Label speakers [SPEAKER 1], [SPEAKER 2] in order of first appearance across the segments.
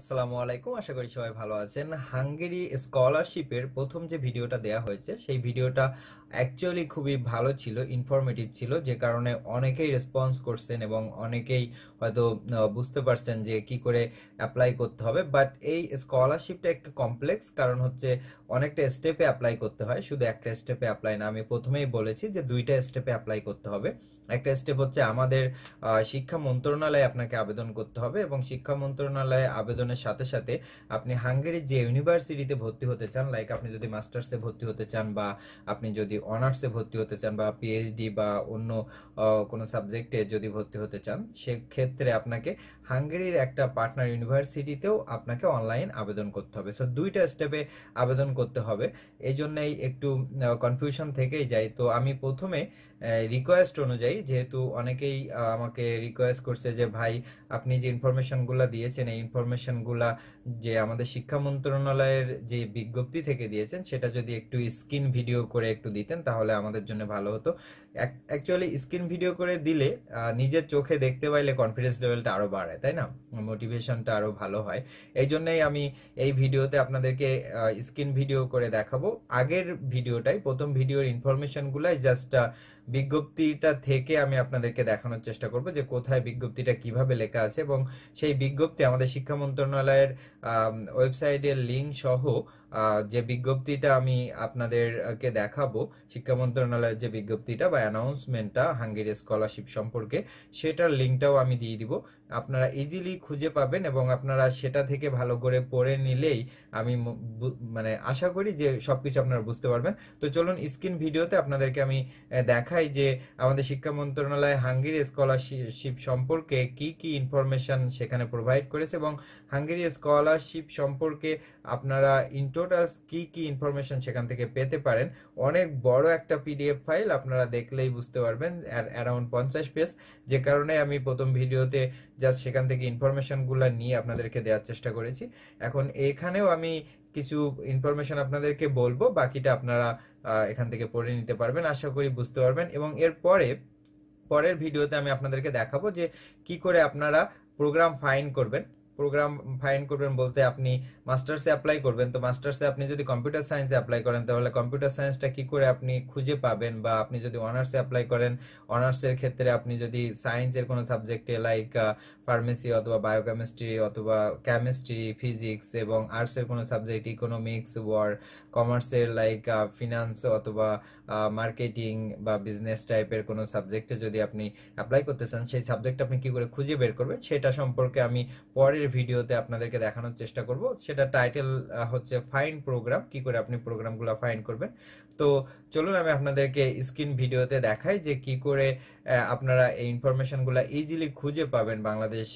[SPEAKER 1] আসসালামু আলাইকুম আশা করি সবাই ভালো আছেন হাঙ্গেরি স্কলারশিপের প্রথম যে ভিডিওটা দেয়া হয়েছে সেই ভিডিওটা অ্যাকচুয়ালি খুবই ভালো ছিল ইনফরমেটিভ ছিল যে কারণে অনেকেই রেসপন্স করছেন এবং অনেকেই হয়তো বুঝতে পারছেন যে কি করে অ্যাপ্লাই করতে হবে বাট এই স্কলারশিপটা একটু কমপ্লেক্স কারণ হচ্ছে অনেকটা স্টেপে অ্যাপ্লাই করতে হয় শুধু একটা স্টেপে অ্যাপ্লাই না আমি প্রথমেই বলেছি যে দুইটা স্টেপে অ্যাপ্লাই করতে হবে একটা স্টেপ হচ্ছে আমাদের শিক্ষা মন্ত্রণালয়ে আপনাকে আবেদন করতে হবে এবং শিক্ষা মন্ত্রণালয়ে আবেদন প্রয়োজনের সাথে সাথে আপনি হাঙ্গেরির যে ইউনিভার্সিটিতে ভর্তি হতে চান লাইক আপনি যদি মাস্টার্সে ভর্তি হতে চান বা আপনি যদি অনার্সে ভর্তি হতে চান বা পিএইচডি বা অন্য কোনো সাবজেক্টে যদি ভর্তি হতে চান সেক্ষেত্রে আপনাকে হাঙ্গেরির একটা পার্টনার ইউনিভার্সিটিতেও আপনাকে অনলাইন আবেদন করতে হবে সো দুইটা স্টেপে আবেদন করতে হবে এই জন্যই একটু কনফিউশন থেকেই যায় তো আমি প্রথমে রিকোয়েস্ট অনুযায়ী যেহেতু অনেকেই আমাকে রিকোয়েস্ট করছে যে ভাই আপনি যে ইনফরমেশনগুলো দিয়েছেন এই ইনফরমেশনগুলা যে আমাদের শিক্ষা মন্ত্রণালয়ের যে বিজ্ঞপ্তি থেকে দিয়েছেন সেটা যদি একটু স্ক্রিন ভিডিও করে একটু দিতেন তাহলে আমাদের জন্য ভালো হতো অ্যাকচুয়ালি স্ক্রিন ভিডিও করে দিলে নিজের চোখে দেখতে পাইলে কনফিডেন্স লেভেলটা আরও বাড়ায় তাই না মোটিভেশনটা আরও ভালো হয় এই জন্যই আমি এই ভিডিওতে আপনাদেরকে স্ক্রিন ভিডিও করে দেখাবো আগের ভিডিওটাই প্রথম ভিডিওর ইনফরমেশনগুলাই জাস্ট বিজ্ঞপ্তিটা থেকে আমি আপনাদেরকে দেখানোর চেষ্টা করব যে কোথায় বিজ্ঞপ্তিটা কিভাবে লেখা আছে এবং সেই বিজ্ঞপ্তি আমাদের শিক্ষা মন্ত্রণালয়ের ওয়েবসাইটের লিঙ্ক সহ যে বিজ্ঞপ্তিটা আমি আপনাদেরকে দেখাবো শিক্ষা মন্ত্রণালয়ের যে বিজ্ঞপ্তিটা বা অ্যানাউন্সমেন্টটা হাঙ্গেরি স্কলারশিপ সম্পর্কে সেটার লিঙ্কটাও আমি দিয়ে দিব আপনারা ইজিলি খুঁজে পাবেন এবং আপনারা সেটা থেকে ভালো করে পড়ে নিলেই আমি মানে আশা করি যে সব কিছু আপনারা বুঝতে পারবেন তো চলুন স্ক্রিন ভিডিওতে আপনাদেরকে আমি দেখাই যে আমাদের শিক্ষা মন্ত্রণালয় হাঙ্গেরি স্কলারশিপ সম্পর্কে কি কি ইনফরমেশন সেখানে প্রোভাইড করেছে এবং হাঙ্গেরি স্কলারশিপ সম্পর্কে আপনারা ইনটোটাল কি কি ইনফরমেশন সেখান থেকে পেতে পারেন অনেক বড় একটা পিডিএফ ফাইল আপনারা দেখলেই বুঝতে পারবেন অ্যারাউন্ড পঞ্চাশ পেজ যে কারণে আমি প্রথম ভিডিওতে জাস্ট সেখান থেকে ইনফরমেশনগুলো নিয়ে আপনাদেরকে দেওয়ার চেষ্টা করেছি এখন এখানেও আমি কিছু ইনফরমেশন আপনাদেরকে বলবো বাকিটা আপনারা এখান থেকে পড়ে নিতে পারবেন আশা করি বুঝতে পারবেন এবং এরপরে পরের ভিডিওতে আমি আপনাদেরকে দেখাবো যে কি করে আপনারা প্রোগ্রাম ফাইন করবেন প্রোগ্রাম ফাইন করবেন বলতে আপনি মাস্টার্সে অ্যাপ্লাই করবেন তো মাস্টার্সে আপনি যদি কম্পিউটার সায়েন্সে অ্যাপ্লাই করেন তাহলে কম্পিউটার সায়েন্সটা কি করে আপনি খুঁজে পাবেন বা আপনি যদি অনার্সে অ্যাপ্লাই করেন অনার্সের ক্ষেত্রে আপনি যদি সায়েন্সের কোনো সাবজেক্টে লাইক ফার্মেসি অথবা বায়োকেমিস্ট্রি অথবা কেমিস্ট্রি ফিজিক্স এবং আর্টসের কোনো সাবজেক্ট ইকোনমিক্স ওয়ার কমার্সের লাইক ফিনান্স অথবা মার্কেটিং বা বিজনেস টাইপের কোনো সাবজেক্টে যদি আপনি অ্যাপ্লাই করতে চান সেই সাবজেক্ট আপনি কি করে খুঁজে বের করবেন সেটা সম্পর্কে আমি পরের ভিডিওতে আপনাদেরকে দেখানোর চেষ্টা করব সেটা টাইটেল হচ্ছে ফাইন প্রোগ্রাম কি করে আপনি প্রোগ্রামগুলো ফাইন করবেন তো চলুন আমি আপনাদেরকে স্ক্রিন ভিডিওতে দেখাই যে কি করে আপনারা এই ইনফরমেশনগুলো ইজিলি খুঁজে পাবেন বাংলাদেশ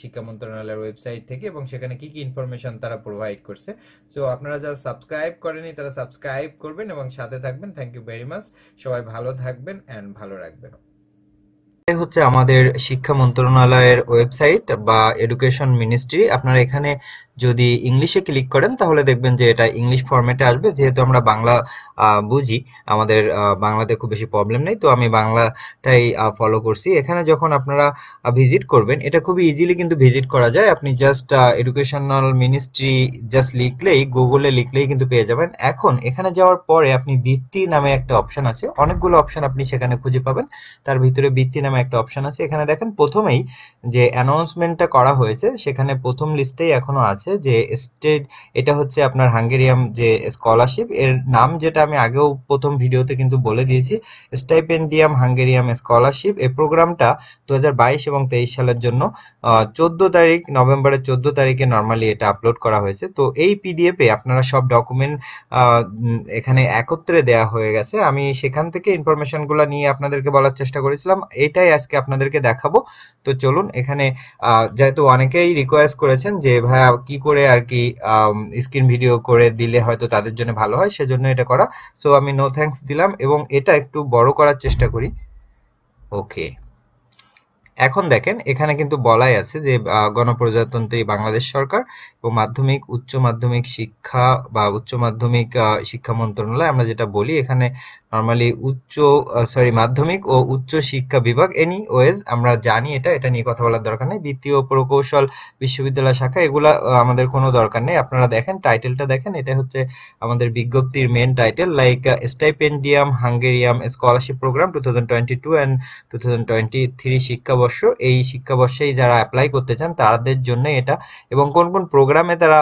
[SPEAKER 1] শিক্ষা মন্ত্রণালয়ের ওয়েবসাইট থেকে এবং সেখানে কি কি ইনফরমেশন তারা প্রোভাইড করছে সো আপনারা যারা সাবস্ক্রাইব করেনি তারা সাবস্ক্রাইব করবেন এবং সাথে থাকবেন থ্যাংক ইউ ভেরি মাচ সবাই ভালো থাকবেন অ্যান্ড ভালো রাখবেন হচ্ছে আমাদের শিক্ষা মন্ত্রণালয়ের ওয়েবসাইট বা এডুকেশন মিনিস্ট্রি আপনারা এখানে যদি ইংলিশে ক্লিক করেন তাহলে দেখবেন যে এটা ইংলিশ ফরম্যাটে আসবে যেহেতু আমরা বাংলা বুঝি আমাদের বাংলাতে খুব বেশি প্রবলেম নেই তো আমি বাংলাটাই ফলো করছি এখানে যখন আপনারা ভিজিট করবেন এটা খুবই ইজিলি কিন্তু ভিজিট করা যায় আপনি জাস্ট এডুকেশনাল মিনিস্ট্রি জাস্ট লিখলেই গুগলে লিখলেই কিন্তু পেয়ে যাবেন এখন এখানে যাওয়ার পরে আপনি বৃত্তি নামে একটা অপশন আছে অনেকগুলো অপশন আপনি সেখানে খুঁজে পাবেন তার ভিতরে বৃত্তি নামে একটা অপশন আছে এখানে দেখেন প্রথমেই যে অ্যানাউন্সমেন্টটা করা হয়েছে সেখানে প্রথম লিস্টেই এখনো আছে আছে যে স্টেট এটা হচ্ছে আপনার হাঙ্গেরিয়াম যে স্কলারশিপ এর নাম যেটা আমি আগেও প্রথম ভিডিওতে কিন্তু বলে দিয়েছি স্টাইপেন্ডিয়াম হাঙ্গেরিয়াম স্কলারশিপ এই প্রোগ্রামটা দু এবং তেইশ সালের জন্য চোদ্দ তারিখ নভেম্বরের চোদ্দ তারিখে নর্মালি এটা আপলোড করা হয়েছে তো এই পিডিএফে আপনারা সব ডকুমেন্ট এখানে একত্রে দেয়া হয়ে গেছে আমি সেখান থেকে ইনফরমেশনগুলো নিয়ে আপনাদেরকে বলার চেষ্টা করেছিলাম এটাই আজকে আপনাদেরকে দেখাবো তো চলুন এখানে যেহেতু অনেকেই রিকোয়েস্ট করেছেন যে ভাইয়া কি কি করে আর কি স্ক্রিন ভিডিও করে দিলে হয়তো তাদের জন্য ভালো হয় সেজন্য এটা করা সো আমি নো থ্যাঙ্কস দিলাম এবং এটা একটু বড় করার চেষ্টা করি ওকে এখন দেখেন এখানে কিন্তু বলাই আছে যে গণপ্রজাতন্ত্রী বাংলাদেশ সরকার এবং মাধ্যমিক উচ্চ মাধ্যমিক শিক্ষা বা উচ্চ মাধ্যমিক শিক্ষা মন্ত্রণালয় আমরা যেটা বলি এখানে নর্মালি উচ্চ সরি মাধ্যমিক ও উচ্চ শিক্ষা বিভাগ এনি ওয়েজ আমরা জানি এটা এটা নিয়ে কথা বলার দরকার নেই বৃত্তীয় প্রকৌশল বিশ্ববিদ্যালয় শাখা এগুলা আমাদের কোনো দরকার নেই আপনারা দেখেন টাইটেলটা দেখেন এটা হচ্ছে আমাদের বিজ্ঞপ্তির main title like Stipendium Hungaricum scholarship programme two thousand twenty two and two thousand twenty three শিক্ষা শিক্ষাবর্ষ এই শিক্ষাবর্ষে যারা অ্যাপ্লাই করতে চান তাদের জন্য এটা এবং কোন কোন প্রোগ্রামে তারা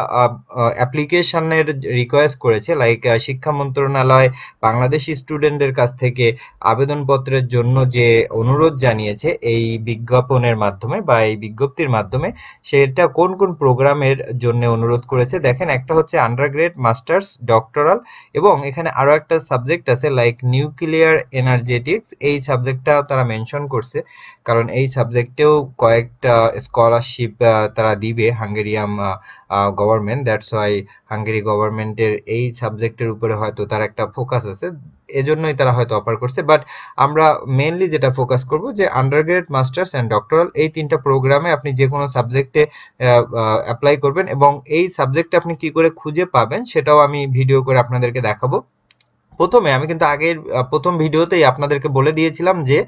[SPEAKER 1] অ্যাপ্লিকেশনের রিকোয়েস্ট করেছে লাইক শিক্ষা মন্ত্রণালয় বাংলাদেশ স্টুডেন্টদের কাছ থেকে আবেদনপত্রের জন্য যে অনুরোধ জানিয়েছে এই বিজ্ঞাপনের মাধ্যমে বা এই বিজ্ঞপ্তির মাধ্যমে সেটা কোন কোন প্রোগ্রামের জন্য অনুরোধ করেছে দেখেন একটা হচ্ছে আন্ডারগ্রেড মাস্টার্স ডক্টরাল এবং এখানে আরও একটা সাবজেক্ট আছে লাইক নিউক্লিয়ার এনার্জেটিক্স এই সাবজেক্টটা তারা মেনশন করছে কারণ এই সাবজেক্টেও কয়েকটা স্কলারশিপ তারা দিবে Hungaricum government that's why Hungary গভর্নমেন্টের এই সাবজেক্টের উপরে হয়তো তার একটা ফোকাস আছে এজন্যই তারা হয়তো অফার করছে বাট আমরা মেনলি যেটা ফোকাস করব যে আন্ডারগ্রেড মাস্টার্স অ্যান্ড ডক্টরাল এই তিনটা প্রোগ্রামে আপনি যে কোনো সাবজেক্টে অ্যাপ্লাই করবেন এবং এই সাবজেক্টটা আপনি কি করে খুঁজে পাবেন সেটাও আমি ভিডিও করে আপনাদেরকে দেখাবো প্রথমে আমি কিন্তু আগের প্রথম ভিডিওতেই আপনাদেরকে বলে দিয়েছিলাম যে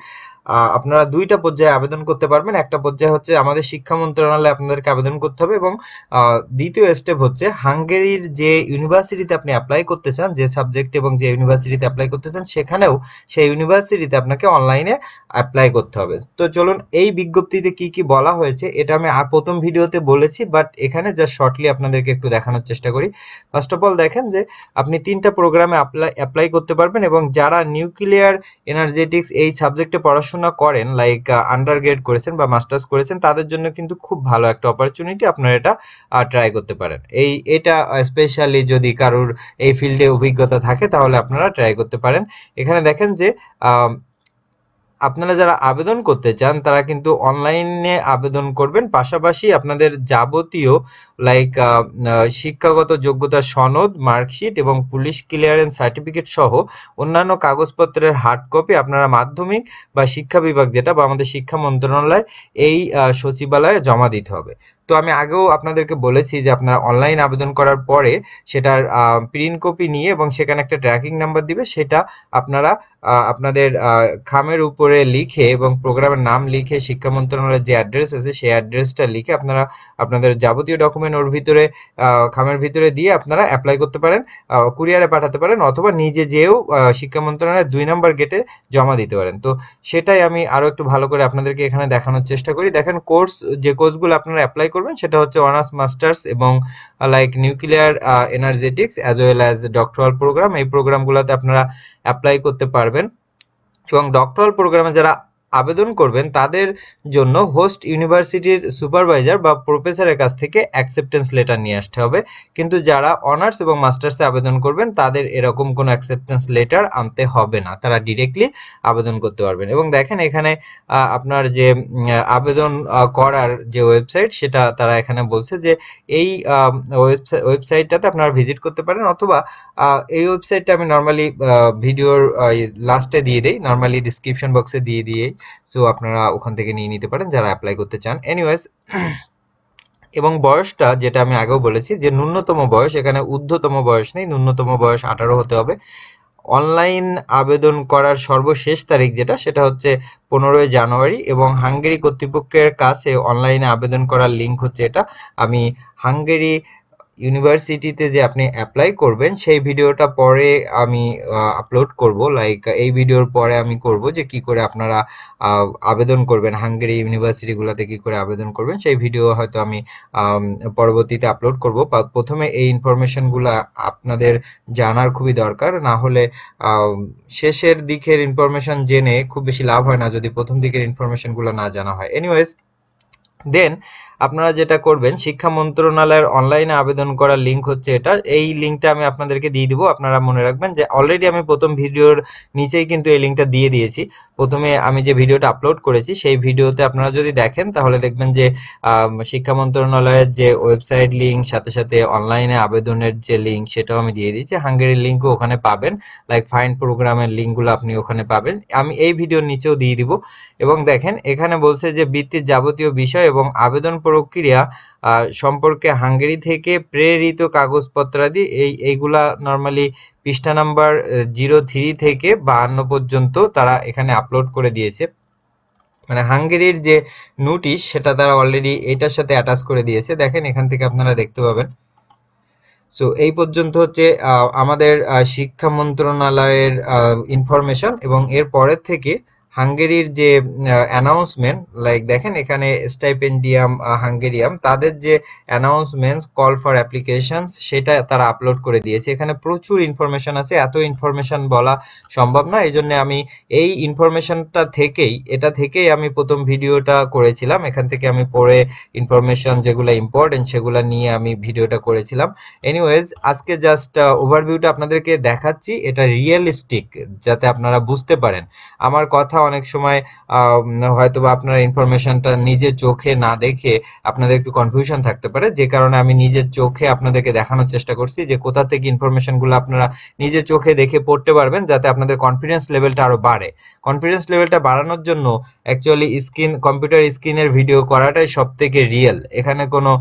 [SPEAKER 1] আপনারা দুইটা পর্যায়ে আবেদন করতে পারবেন একটা পর্যায়ে হচ্ছে আমাদের শিক্ষা মন্ত্রণালয়ে আপনাদেরকে আবেদন করতে হবে এবং দ্বিতীয় স্টেপ হচ্ছে হাঙ্গেরির যে ইউনিভার্সিটিতে আপনি অ্যাপ্লাই করতে চান যে সাবজেক্ট এবং যে ইউনিভার্সিটিতে অ্যাপ্লাই করতে চান সেখানেও সেই ইউনিভার্সিটিতে আপনাকে অনলাইনে অ্যাপ্লাই করতে হবে তো চলুন এই বিজ্ঞপ্তিতে কি কি বলা হয়েছে এটা আমি আর প্রথম ভিডিওতে বলেছি বাট এখানে যা শর্টলি আপনাদেরকে একটু দেখানোর চেষ্টা করি ফার্স্ট অফ অল দেখেন যে আপনি তিনটা প্রোগ্রামে অ্যাপ্লাই অ্যাপ্লাই করতে পারবেন এবং যারা নিউক্লিয়ার এনার্জেটিক্স এই সাবজেক্টে পড়াশোনা পড়াশোনা করেন লাইক আন্ডার গ্রেড করেছেন বা মাস্টার্স করেছেন তাদের জন্য কিন্তু খুব ভালো একটা অপরচুনিটি আপনারা এটা ট্রাই করতে পারেন এই এটা স্পেশালি যদি কারোর এই ফিল্ডে অভিজ্ঞতা থাকে তাহলে আপনারা ট্রাই করতে পারেন এখানে দেখেন যে আপনারা যারা আবেদন করতে চান তারা কিন্তু অনলাইনে আবেদন করবেন পাশাপাশি আপনাদের যাবতীয় লাইক শিক্ষাগত যোগ্যতা সনদ মার্কশিট এবং পুলিশ ক্লিয়ারেন্স সার্টিফিকেট সহ অন্যান্য কাগজপত্রের হার্ড কপি আপনারা মাধ্যমিক বা শিক্ষা বিভাগ যেটা বা আমাদের শিক্ষা মন্ত্রণালয় এই সচিবালয়ে জমা দিতে হবে তো আমি আগেও আপনাদেরকে বলেছি যে আপনারা অনলাইন আবেদন করার পরে সেটার প্রিন্ট কপি নিয়ে এবং সেখানে একটা ট্র্যাকিং নাম্বার দিবে সেটা আপনারা আপনাদের খামের উপরে লিখে এবং প্রোগ্রামের নাম লিখে শিক্ষা মন্ত্রণালয়ের যে অ্যাড্রেস আছে সেই অ্যাড্রেসটা লিখে আপনারা আপনাদের যাবতীয় ডকুমেন্ট ওর ভিতরে খামের ভিতরে দিয়ে আপনারা অ্যাপ্লাই করতে পারেন কুরিয়ারে পাঠাতে পারেন অথবা নিজে যেও শিক্ষা মন্ত্রণালয়ের দুই নম্বর গেটে জমা দিতে পারেন তো সেটাই আমি আরও একটু ভালো করে আপনাদেরকে এখানে দেখানোর চেষ্টা করি দেখেন কোর্স যে কোর্সগুলো আপনারা অ্যাপ্লাই করবেন সেটা হচ্ছে অনার্স মাস্টার্স এবং like nuclear energetics as well as doctoral programme এই প্রোগ্রামগুলোতে আপনারা অ্যাপ্লাই করতে পারবেন এবং ডক্টরাল প্রোগ্রামে যারা আবেদন করবেন তাদের জন্য হোস্ট ইউনিভার্সিটির সুপারভাইজার বা প্রফেসরের কাছ থেকে অ্যাকসেপ্টেন্স লেটার নিয়ে আসতে হবে কিন্তু যারা অনার্স এবং মাস্টার্সে আবেদন করবেন তাদের এরকম কোনো অ্যাকসেপ্টেন্স লেটার আনতে হবে না তারা ডিরেক্টলি আবেদন করতে পারবেন এবং দেখেন এখানে আপনার যে আবেদন করার যে ওয়েবসাইট সেটা তারা এখানে বলছে যে এই ওয়েবসাইটটাতে আপনারা ভিজিট করতে পারেন অথবা এই ওয়েবসাইটটা আমি নর্মালি ভিডিওর লাস্টে দিয়ে দিই নর্মালি ডিসক্রিপশন বক্সে দিয়ে দিয়েই সো আপনারা ওখান থেকে নিয়ে নিতে পারেন যারা অ্যাপ্লাই করতে চান এনিওয়েজ এবং বয়সটা যেটা আমি আগেও বলেছি যে ন্যূনতম বয়স এখানে ঊর্ধ্বতম বয়স নেই ন্যূনতম বয়স আঠারো হতে হবে অনলাইন আবেদন করার সর্বশেষ তারিখ যেটা সেটা হচ্ছে পনেরোই জানুয়ারি এবং হাঙ্গেরি কর্তৃপক্ষের কাছে অনলাইনে আবেদন করার লিঙ্ক হচ্ছে এটা আমি হাঙ্গেরি ইউনিভার্সিটিতে যে আপনি অ্যাপ্লাই করবেন সেই ভিডিওটা পরে আমি আপলোড করব লাইক এই ভিডিওর পরে আমি করব যে কি করে আপনারা আবেদন করবেন হাঙ্গেরি ইউনিভার্সিটিগুলোতে কি করে আবেদন করবেন সেই ভিডিও হয়তো আমি পরবর্তীতে আপলোড করব প্রথমে এই ইনফরমেশনগুলো আপনাদের জানার খুবই দরকার না হলে শেষের দিকের ইনফরমেশন জেনে খুব বেশি লাভ হয় না যদি প্রথম দিকের ইনফরমেশনগুলো না জানা হয় এনিওয়েজ দেন আপনারা যেটা করবেন শিক্ষা মন্ত্রণালয়ের অনলাইনে আবেদন করার লিঙ্ক হচ্ছে এটা এই লিঙ্কটা আমি আপনাদেরকে দিয়ে দিব আপনারা মনে রাখবেন যে অলরেডি আমি প্রথম ভিডিওর নিচেই কিন্তু এই লিঙ্কটা দিয়ে দিয়েছি প্রথমে আমি যে ভিডিওটা আপলোড করেছি সেই ভিডিওতে আপনারা যদি দেখেন তাহলে দেখবেন যে শিক্ষা মন্ত্রণালয়ের যে ওয়েবসাইট লিঙ্ক সাথে সাথে অনলাইনে আবেদনের যে লিঙ্ক সেটাও আমি দিয়ে দিয়েছি হাঙ্গেরির লিঙ্কও ওখানে পাবেন লাইক ফাইন প্রোগ্রামের লিঙ্কগুলো আপনি ওখানে পাবেন আমি এই ভিডিওর নিচেও দিয়ে দিব এবং দেখেন এখানে বলছে যে বৃত্তির যাবতীয় বিষয় এবং আবেদন প্রক্রিয়া সম্পর্কে হাঙ্গেরি থেকে প্রেরিত কাগজপত্রাদি এই এইগুলা নর্মালি পৃষ্ঠা নাম্বার জিরো থ্রি থেকে বাহান্ন পর্যন্ত তারা এখানে আপলোড করে দিয়েছে মানে হাঙ্গেরির যে নোটিশ সেটা তারা অলরেডি এটার সাথে অ্যাটাচ করে দিয়েছে দেখেন এখান থেকে আপনারা দেখতে পাবেন সো এই পর্যন্ত হচ্ছে আমাদের শিক্ষা মন্ত্রণালয়ের ইনফরমেশন এবং এর পরের থেকে হাঙ্গেরির যে অ্যানাউন্সমেন্ট লাইক দেখেন এখানে স্টাইপেন্ডিয়াম হাঙ্গেরিয়াম তাদের যে অ্যানাউন্সমেন্ট কল ফর অ্যাপ্লিকেশন সেটা তারা আপলোড করে দিয়েছে এখানে প্রচুর ইনফরমেশন আছে এত ইনফরমেশন বলা সম্ভব না এই জন্য আমি এই ইনফরমেশনটা থেকেই এটা থেকেই আমি প্রথম ভিডিওটা করেছিলাম এখান থেকে আমি পরে ইনফরমেশন যেগুলো ইম্পর্টেন্ট সেগুলো নিয়ে আমি ভিডিওটা করেছিলাম এনিওয়েজ আজকে জাস্ট ওভারভিউটা আপনাদেরকে দেখাচ্ছি এটা রিয়েলিস্টিক যাতে আপনারা বুঝতে পারেন আমার কথা অনেক সময় হয়তো বা আপনার ইনফরমেশনটা নিজে চোখে না দেখে আপনাদের একটু কনফিউশন থাকতে পারে যে কারণে আমি নিজের চোখে আপনাদেরকে দেখানোর চেষ্টা করছি যে কোথা থেকে ইনফরমেশনগুলো আপনারা নিজে চোখে দেখে পড়তে পারবেন যাতে আপনাদের কনফিডেন্স লেভেলটা আরো বাড়ে কনফিডেন্স লেভেলটা বাড়ানোর জন্য অ্যাকচুয়ালি স্ক্রিন কম্পিউটার স্ক্রিনের ভিডিও করাটাই সব থেকে রিয়েল এখানে কোনো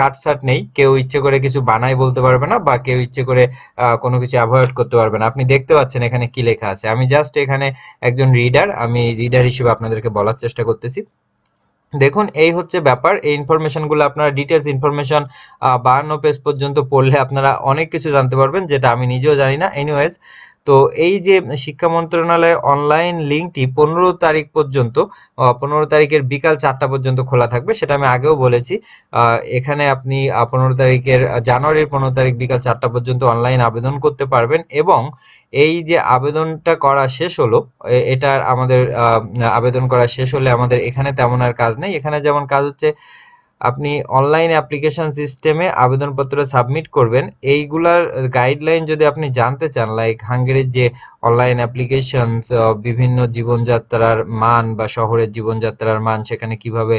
[SPEAKER 1] কাটসাট নেই কেউ ইচ্ছে করে কিছু বানাই বলতে পারবে না বা কেউ ইচ্ছে করে কোনো কিছু অ্যাভয়েড করতে পারবে না আপনি দেখতে পাচ্ছেন এখানে কি লেখা আছে আমি জাস্ট এখানে একজন রিডার আমি রিডার হিসেবে আপনাদেরকে বলার চেষ্টা করতেছি দেখুন এই হচ্ছে ব্যাপার এই ইনফরমেশনগুলো আপনারা ডিটেলস ইনফরমেশন বাহান্ন পেজ পর্যন্ত পড়লে আপনারা অনেক কিছু জানতে পারবেন যেটা আমি নিজেও জানি না এনিওয়েজ তো এই যে শিক্ষা মন্ত্রণালয়ের অনলাইন লিঙ্কটি পনেরো তারিখ পর্যন্ত পনেরো তারিখের বিকাল চারটা পর্যন্ত খোলা থাকবে সেটা আমি আগেও বলেছি এখানে আপনি পনেরো তারিখের জানুয়ারির পনেরো তারিখ বিকাল চারটা পর্যন্ত অনলাইন আবেদন করতে পারবেন এবং এই যে আবেদনটা করা শেষ হলো এটার আমাদের আবেদন করা শেষ হলে আমাদের এখানে তেমন আর কাজ নেই এখানে যেমন কাজ হচ্ছে আপনি অনলাইন অ্যাপ্লিকেশন সিস্টেমে আবেদনপত্র সাবমিট করবেন এইগুলার গাইডলাইন যদি আপনি জানতে চান লাইক হাঙ্গেরির যে অনলাইন অ্যাপ্লিকেশনস বিভিন্ন জীবনযাত্রার মান বা শহরের জীবনযাত্রার মান সেখানে কিভাবে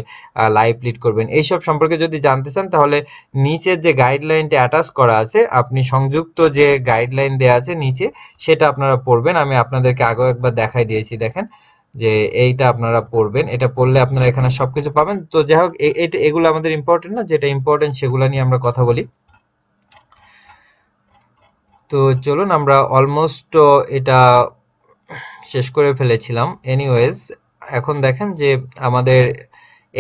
[SPEAKER 1] লাইভ লিড করবেন এইসব সম্পর্কে যদি জানতে চান তাহলে নিচের যে গাইডলাইনটি অ্যাটাচ করা আছে আপনি সংযুক্ত যে গাইডলাইন দেওয়া আছে নিচে সেটা আপনারা পড়বেন আমি আপনাদেরকে আগেও একবার দেখাই দিয়েছি দেখেন যে এইটা আপনারা পড়বেন এটা পড়লে আপনারা এখানে সবকিছু পাবেন তো যাই হোক এগুলো আমাদের ইম্পর্টেন্ট না যেটা ইম্পর্টেন্ট সেগুলো নিয়ে আমরা কথা বলি তো চলুন আমরা অলমোস্ট এটা শেষ করে ফেলেছিলাম এনিওয়েজ এখন দেখেন যে আমাদের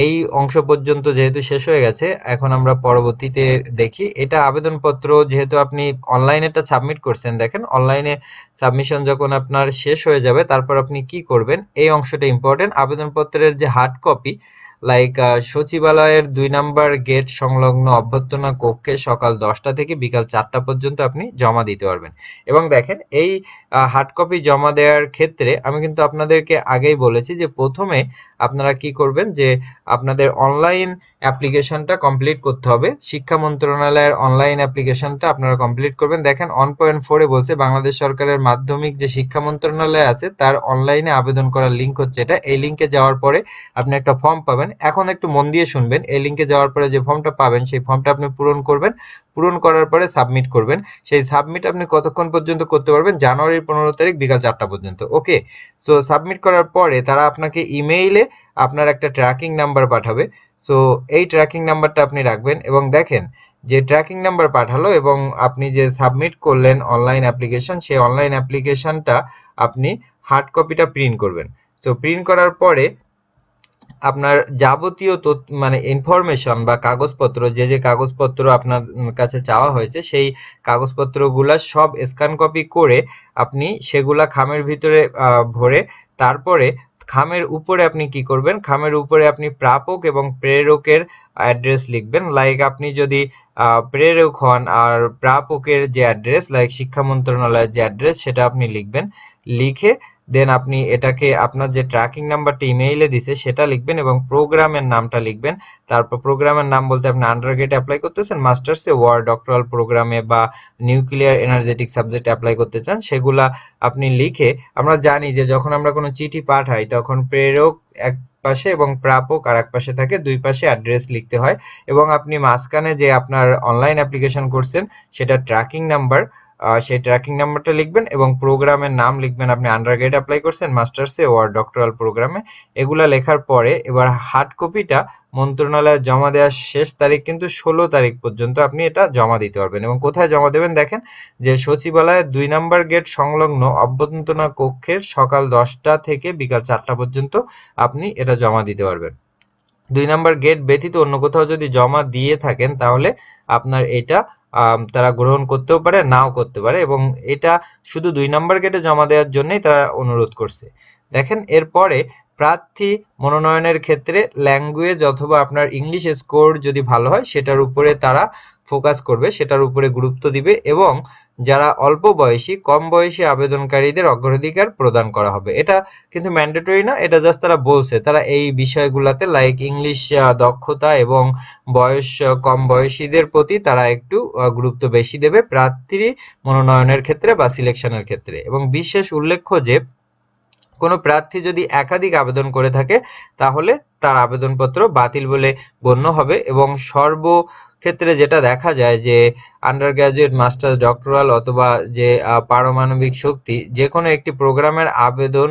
[SPEAKER 1] এই অংশ পর্যন্ত যেহেতু শেষ হয়ে গেছে এখন আমরা পরবর্তীতে দেখি এটা আবেদনপত্র যেহেতু আপনি অনলাইনে এটা সাবমিট করছেন দেখেন অনলাইনে সাবমিশন যখন আপনার শেষ হয়ে যাবে তারপর আপনি কি করবেন এই অংশটা ইম্পর্টেন্ট আবেদনপত্রের যে হার্ড কপি লাইক uh, সচিবালয়ের দুই নাম্বার গেট সংলগ্ন অভ্যর্থনা কক্ষে সকাল দশটা থেকে বিকাল চারটা পর্যন্ত আপনি জমা দিতে পারবেন এবং দেখেন এই হার্ড কপি জমা দেওয়ার ক্ষেত্রে আমি কিন্তু আপনাদেরকে আগেই বলেছি যে প্রথমে আপনারা কি করবেন যে আপনাদের অনলাইন অ্যাপ্লিকেশনটা কমপ্লিট করতে হবে শিক্ষা মন্ত্রণালয়ের অনলাইন অ্যাপ্লিকেশনটা আপনারা কমপ্লিট করবেন দেখেন ওয়ান পয়েন্ট ফোরে বলছে বাংলাদেশ সরকারের মাধ্যমিক যে শিক্ষা মন্ত্রণালয় আছে তার অনলাইনে আবেদন করার লিঙ্ক হচ্ছে এটা এই লিঙ্কে যাওয়ার পরে আপনি একটা ফর্ম পাবেন করবেন এখন একটু মন দিয়ে শুনবেন এই লিঙ্কে যাওয়ার পরে যে ফর্মটা পাবেন সেই ফর্মটা আপনি পূরণ করবেন পূরণ করার পরে সাবমিট করবেন সেই সাবমিট আপনি কতক্ষণ পর্যন্ত করতে পারবেন জানুয়ারির পনেরো তারিখ বিকাল চারটা পর্যন্ত ওকে সো সাবমিট করার পরে তারা আপনাকে ইমেইলে আপনার একটা ট্র্যাকিং নাম্বার পাঠাবে সো এই ট্র্যাকিং নাম্বারটা আপনি রাখবেন এবং দেখেন যে ট্র্যাকিং নাম্বার পাঠালো এবং আপনি যে সাবমিট করলেন অনলাইন অ্যাপ্লিকেশন সেই অনলাইন অ্যাপ্লিকেশনটা আপনি হার্ড কপিটা প্রিন্ট করবেন তো প্রিন্ট করার পরে আপনার যাবতীয় মানে ইনফরমেশন বা কাগজপত্র যে যে কাগজপত্র আপনার কাছে চাওয়া হয়েছে সেই কাগজপত্রগুলা সব স্ক্যান কপি করে আপনি সেগুলা খামের ভিতরে ভরে তারপরে খামের উপরে আপনি কি করবেন খামের উপরে আপনি প্রাপক এবং প্রেরকের অ্যাড্রেস লিখবেন লাইক আপনি যদি প্রেরক হন আর প্রাপকের যে অ্যাড্রেস লাইক শিক্ষা মন্ত্রণালয়ের যে অ্যাড্রেস সেটা আপনি লিখবেন লিখে দেন আপনি এটাকে আপনার যে ট্র্যাকিং নাম্বারটি ইমেইলে দিছে সেটা লিখবেন এবং প্রোগ্রামের নামটা লিখবেন তারপর প্রোগ্রামের নাম বলতে আপনি আন্ডারগ্রেড অ্যাপ্লাই করতেছেন মাস্টার্সে ওয়ার ডক্টরাল প্রোগ্রামে বা নিউক্লিয়ার এনার্জেটিক সাবজেক্টে অ্যাপ্লাই করতে চান সেগুলা আপনি লিখে আমরা জানি যে যখন আমরা কোনো চিঠি পাঠাই তখন প্রেরক এক পাশে এবং প্রাপক আর এক পাশে থাকে দুই পাশে অ্যাড্রেস লিখতে হয় এবং আপনি মাঝখানে যে আপনার অনলাইন অ্যাপ্লিকেশন করছেন সেটা ট্র্যাকিং নাম্বার সেই ট্র্যাকিং নাম্বারটা লিখবেন এবং প্রোগ্রামের নাম লিখবেন আপনি আন্ডারগ্রেড অ্যাপ্লাই করছেন মাস্টার্সে ওয়ার ডক্টরাল প্রোগ্রামে এগুলা লেখার পরে এবার হার্ড কপিটা মন্ত্রণালয়ে জমা দেওয়ার শেষ তারিখ কিন্তু ষোলো তারিখ পর্যন্ত আপনি এটা জমা দিতে পারবেন এবং কোথায় জমা দেবেন দেখেন যে সচিবালয়ে দুই নাম্বার গেট সংলগ্ন অভ্যন্তরীণ কক্ষের সকাল দশটা থেকে বিকাল চারটা পর্যন্ত আপনি এটা জমা দিতে পারবেন দুই নাম্বার গেট ব্যতীত অন্য কোথাও যদি জমা দিয়ে থাকেন তাহলে আপনার এটা তারা গ্রহণ করতেও পারে নাও করতে পারে এবং এটা শুধু দুই নম্বর গেটে জমা দেওয়ার জন্যই তারা অনুরোধ করছে দেখেন এরপরে প্রার্থী মনোনয়নের ক্ষেত্রে ল্যাঙ্গুয়েজ অথবা আপনার ইংলিশ স্কোর যদি ভালো হয় সেটার উপরে তারা ফোকাস করবে সেটার উপরে গুরুত্ব দিবে এবং যারা অল্প বয়সী কম বয়সী আবেদনকারীদের অগ্রাধিকার প্রদান করা হবে এটা কিন্তু ম্যান্ডেটরি না এটা জাস্ট তারা বলছে তারা এই বিষয়গুলোতে লাইক ইংলিশ দক্ষতা এবং বয়স কম বয়সীদের প্রতি তারা একটু গুরুত্ব বেশি দেবে প্রার্থী মনোনয়নের ক্ষেত্রে বা সিলেকশনের ক্ষেত্রে এবং বিশেষ উল্লেখ্য যে কোনো প্রার্থী যদি একাধিক আবেদন করে থাকে তাহলে তার আবেদনপত্র বাতিল বলে গণ্য হবে এবং সর্ব ক্ষেত্রে যেটা দেখা যায় যে আন্ডার গ্রাজুয়েট মাস্টার্স ডক্টরাল অথবা যে পারমাণবিক শক্তি যে কোনো একটি প্রোগ্রামের আবেদন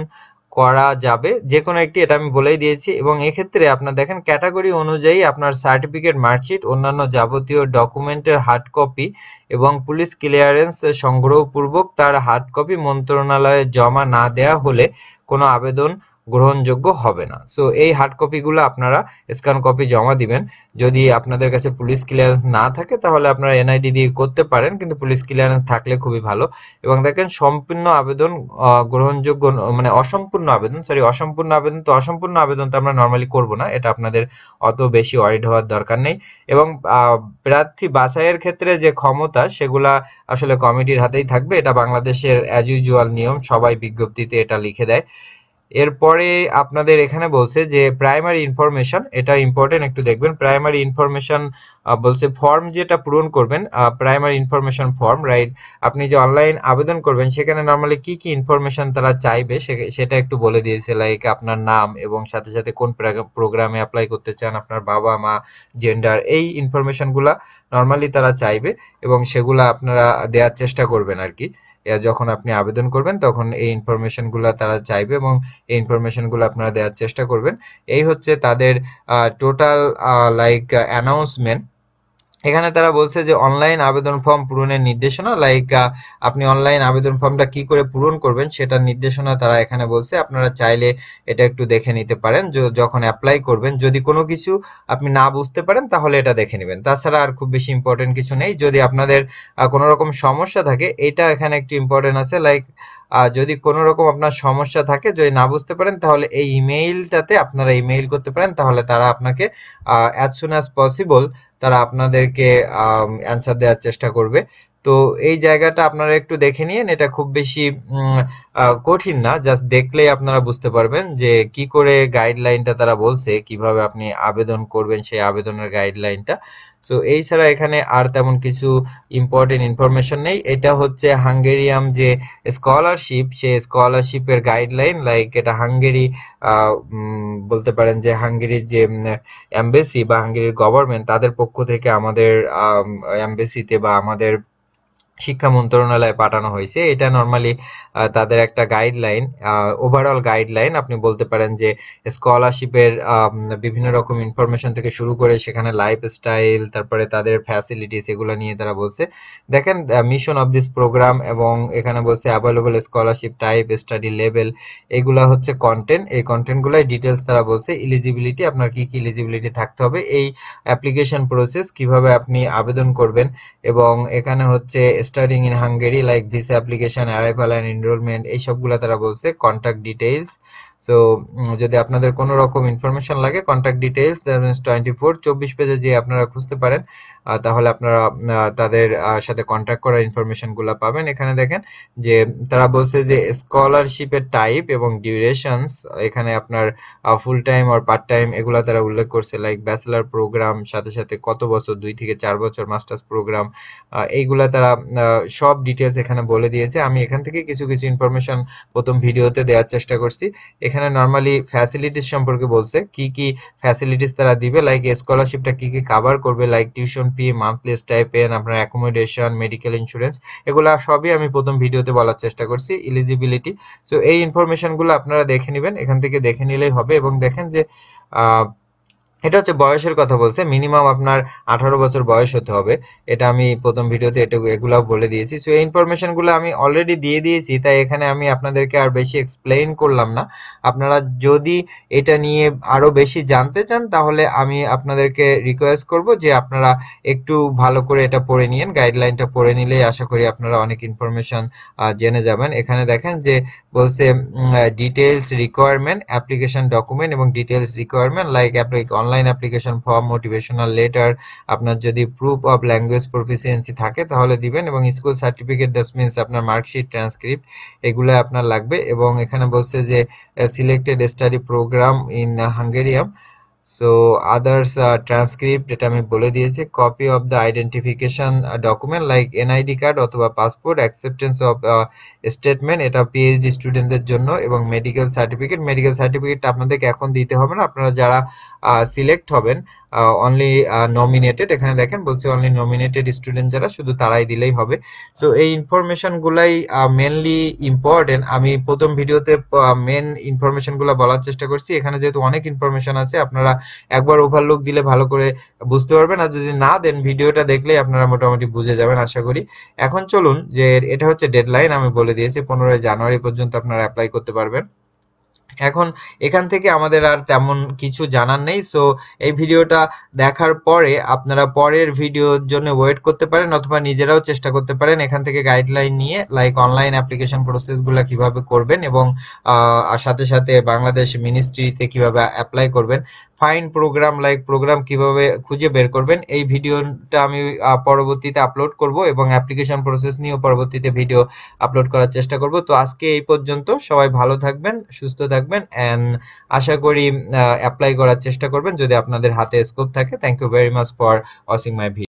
[SPEAKER 1] করা যাবে যে কোনো একটি এটা আমি বলেই দিয়েছি এবং এক্ষেত্রে আপনার দেখেন ক্যাটাগরি অনুযায়ী আপনার সার্টিফিকেট মার্কশিট অন্যান্য যাবতীয় ডকুমেন্টের হার্ড কপি এবং পুলিশ ক্লিয়ারেন্স সংগ্রহপূর্বক তার হার্ড কপি মন্ত্রণালয়ে জমা না দেয়া হলে কোনো আবেদন গ্রহণযোগ্য হবে না সো এই হার্ড কপিগুলো আপনারা স্ক্যান কপি জমা দিবেন যদি আপনাদের কাছে পুলিশ ক্লিয়ারেন্স না থাকে তাহলে আপনারা এনআইডি দিয়ে করতে পারেন কিন্তু পুলিশ ক্লিয়ারেন্স থাকলে খুবই ভালো এবং দেখেন সম্পূর্ণ আবেদন গ্রহণযোগ্য মানে অসম্পূর্ণ আবেদন সরি অসম্পূর্ণ আবেদন তো অসম্পূর্ণ আবেদন তো আমরা নর্মালি করব না এটা আপনাদের অত বেশি ওয়ারিড হওয়ার দরকার নেই এবং প্রার্থী বাছাইয়ের ক্ষেত্রে যে ক্ষমতা সেগুলা আসলে কমিটির হাতেই থাকবে এটা বাংলাদেশের অ্যাজ ইউজুয়াল নিয়ম সবাই বিজ্ঞপ্তিতে এটা লিখে দেয় এরপরে আপনাদের এখানে বলছে যে প্রাইমারি ইনফরমেশন এটা ইম্পর্টেন্ট একটু দেখবেন প্রাইমারি ইনফরমেশন বলছে ফর্ম যেটা পূরণ করবেন প্রাইমারি ইনফরমেশন ফর্ম রাইট আপনি যে অনলাইন আবেদন করবেন সেখানে নর্মালি কি কি ইনফরমেশন তারা চাইবে সেটা একটু বলে দিয়েছে লাইক আপনার নাম এবং সাথে সাথে কোন প্রোগ্রামে অ্যাপ্লাই করতে চান আপনার বাবা মা জেন্ডার এই ইনফরমেশনগুলা নর্মালি তারা চাইবে এবং সেগুলা আপনারা দেওয়ার চেষ্টা করবেন আর কি যখন আপনি আবেদন করবেন তখন এই ইনফরমেশনগুলো তারা চাইবে এবং এই ইনফরমেশন গুলো আপনারা দেওয়ার চেষ্টা করবেন এই হচ্ছে তাদের টোটাল লাইক অ্যানাউন্সমেন্ট এখানে তারা বলছে যে অনলাইন আবেদন ফর্ম পূরণের নির্দেশনা লাইক আপনি অনলাইন আবেদন ফর্মটা কি করে পূরণ করবেন সেটার নির্দেশনা তারা এখানে বলছে আপনারা চাইলে এটা একটু দেখে নিতে পারেন যখন অ্যাপ্লাই করবেন যদি কোনো কিছু আপনি না বুঝতে পারেন তাহলে এটা দেখে নেবেন তাছাড়া আর খুব বেশি ইম্পর্টেন্ট কিছু নেই যদি আপনাদের কোনো রকম সমস্যা থাকে এটা এখানে একটু ইম্পর্টেন্ট আছে লাইক যদি কোনো রকম আপনার সমস্যা থাকে যদি না বুঝতে পারেন তাহলে এই ইমেইলটাতে আপনারা ইমেইল করতে পারেন তাহলে তারা আপনাকে অ্যাজ সুন অ্যাজ পসিবল তারা আপনাদেরকে অ্যান্সার দেওয়ার চেষ্টা করবে তো এই জায়গাটা আপনারা একটু দেখে নিন এটা খুব বেশি কঠিন না জাস্ট দেখলেই আপনারা বুঝতে পারবেন যে কি করে গাইডলাইনটা তারা বলছে কিভাবে আপনি আবেদন করবেন সেই আবেদনের গাইডলাইনটা সো এই ছাড়া এখানে আর তেমন কিছু ইম্পর্টেন্ট ইনফরমেশন নেই এটা হচ্ছে হাঙ্গেরিয়াম যে স্কলারশিপ সে স্কলারশিপের গাইডলাইন লাইক এটা হাঙ্গেরি বলতে পারেন যে হাঙ্গেরির যে এমবেসি বা হাঙ্গেরির গভর্নমেন্ট তাদের পক্ষ থেকে আমাদের এমবেসিতে বা আমাদের শিক্ষা মন্ত্রণালয়ে পাঠানো হয়েছে এটা নর্মালি তাদের একটা গাইডলাইন ওভারঅল গাইডলাইন আপনি বলতে পারেন যে স্কলারশিপের বিভিন্ন রকম ইনফরমেশন থেকে শুরু করে সেখানে লাইফ স্টাইল তারপরে তাদের ফ্যাসিলিটিস এগুলো নিয়ে তারা বলছে দেখেন মিশন অফ দিস প্রোগ্রাম এবং এখানে বলছে available scholarship type study level এগুলা হচ্ছে কন্টেন্ট এই কন্টেন্টগুলাই ডিটেলস তারা বলছে ইলিজিবিলিটি আপনার কি কি ইলিজিবিলিটি থাকতে হবে এই অ্যাপ্লিকেশন প্রসেস কিভাবে আপনি আবেদন করবেন এবং এখানে হচ্ছে studying in Hungary like visa application arrival and enrolment এইসবগুলো তারা বলছে কন্ট্যাক্ট ডিটেলস সো যদি আপনাদের কোনো রকম ইনফরমেশন লাগে contact details that means twenty four চব্বিশ পেজে যে আপনারা খুঁজতে পারেন তাহলে আপনারা তাদের সাথে কন্ট্যাক্ট করার ইনফরমেশন গুলো পাবেন এখানে দেখেন যে তারা বলছে যে স্কলারশিপের টাইপ এবং ডিউরেশনস এখানে আপনার ফুল টাইম আর পার্ট টাইম এগুলো তারা উল্লেখ করছে লাইক ব্যাচেলার প্রোগ্রাম সাথে সাথে কত বছর দুই থেকে চার বছর মাস্টার্স প্রোগ্রাম এইগুলা তারা সব ডিটেলস এখানে বলে দিয়েছে আমি এখান থেকে কিছু কিছু ইনফরমেশন প্রথম ভিডিওতে দেওয়ার চেষ্টা করছি এখানে নর্মালি ফ্যাসিলিটিস সম্পর্কে বলছে কি কি ফ্যাসিলিটিস তারা দিবে লাইক স্কলারশিপটা কি কি কাভার করবে like tuition fee monthly stipend আপনার অ্যাকোমোডেশন মেডিকেল ইন্স্যুরেন্স এগুলো সবই আমি প্রথম ভিডিওতে বলার চেষ্টা করছি এলিজিবিলিটি সো এই ইনফরমেশনগুলো আপনারা দেখে নেবেন এখান থেকে দেখে নিলেই হবে এবং দেখেন যে এটা হচ্ছে বয়সের কথা বলছে মিনিমাম আপনার আঠারো বছর বয়স হতে হবে এটা আমি প্রথম ভিডিওতে এটা এগুলো বলে দিয়েছি সো এই ইনফরমেশনগুলো আমি অলরেডি দিয়ে দিয়েছি তাই এখানে আমি আপনাদেরকে আর বেশি এক্সপ্লেইন করলাম না আপনারা যদি এটা নিয়ে আরও বেশি জানতে চান তাহলে আমি আপনাদেরকে রিকোয়েস্ট করব যে আপনারা একটু ভালো করে এটা পড়ে নিন গাইডলাইনটা পড়ে নিলেই আশা করি আপনারা অনেক ইনফরমেশন জেনে যাবেন এখানে দেখেন যে বলছে ডিটেলস রিকোয়ারমেন্ট অ্যাপ্লিকেশন ডকুমেন্ট এবং details requirement like online online application form motivational letter আপনার যদি প্রুফ অফ ল্যাঙ্গুয়েজ প্রফিসিয়েন্সি থাকে তাহলে দিবেন এবং স্কুল সার্টিফিকেট দ্যাট মিনস আপনার মার্কশিট ট্রান্সক্রিপ্ট এগুলো আপনার লাগবে এবং এখানে বলছে যে selected study programme in Hungaricum so others transcript এটা আমি বলে দিয়েছি copy of the identification document like NID card অথবা পাসপোর্ট অ্যাকসেপ্টেন্স অফ স্টেটমেন্ট এটা পিএইচডি স্টুডেন্টদের জন্য এবং মেডিকেল সার্টিফিকেট মেডিকেল সার্টিফিকেট আপনাদেরকে এখন দিতে হবে না আপনারা যারা সিলেক্ট হবেন অনলি নমিনেটেড এখানে দেখেন বলছে অনলি নমিনেটেড স্টুডেন্ট যারা শুধু তারাই দিলেই হবে সো এই ইনফরমেশনগুলাই মেনলি ইম্পর্টেন্ট আমি প্রথম ভিডিওতে মেন ইনফরমেশনগুলো বলার চেষ্টা করছি এখানে যেহেতু অনেক ইনফরমেশন আছে আপনারা একবার ওভারলুক দিলে ভালো করে বুঝতে পারবেন আর যদি না দেন ভিডিওটা দেখলেই আপনারা মোটামুটি বুঝে যাবেন আশা করি এখন চলুন যে এটা হচ্ছে ডেডলাইন আমি বলে দিয়েছি পনেরোই জানুয়ারি পর্যন্ত আপনারা অ্যাপ্লাই করতে পারবেন এখন এখান থেকে আমাদের আর তেমন কিছু জানার নেই সো এই ভিডিওটা দেখার পরে আপনারা পরের ভিডিওর জন্য ওয়েট করতে পারেন অথবা নিজেরাও চেষ্টা করতে পারেন এখান থেকে গাইডলাইন নিয়ে লাইক অনলাইন অ্যাপ্লিকেশন প্রসেসগুলো কিভাবে করবেন এবং সাথে সাথে বাংলাদেশ মিনিস্ট্রিতে কিভাবে অ্যাপ্লাই করবেন ফাইন প্রোগ্রাম লাইক প্রোগ্রাম কিভাবে খুঁজে বের করবেন এই ভিডিওটা আমি পরবর্তীতে আপলোড করব এবং অ্যাপ্লিকেশন প্রসেস নিয়েও পরবর্তীতে ভিডিও আপলোড করার চেষ্টা করব তো আজকে এই পর্যন্ত সবাই ভালো থাকবেন সুস্থ থাকবেন অ্যান্ড আশা করি অ্যাপ্লাই করার চেষ্টা করবেন যদি আপনাদের হাতে স্কোপ থাকে thank you very much for watching my video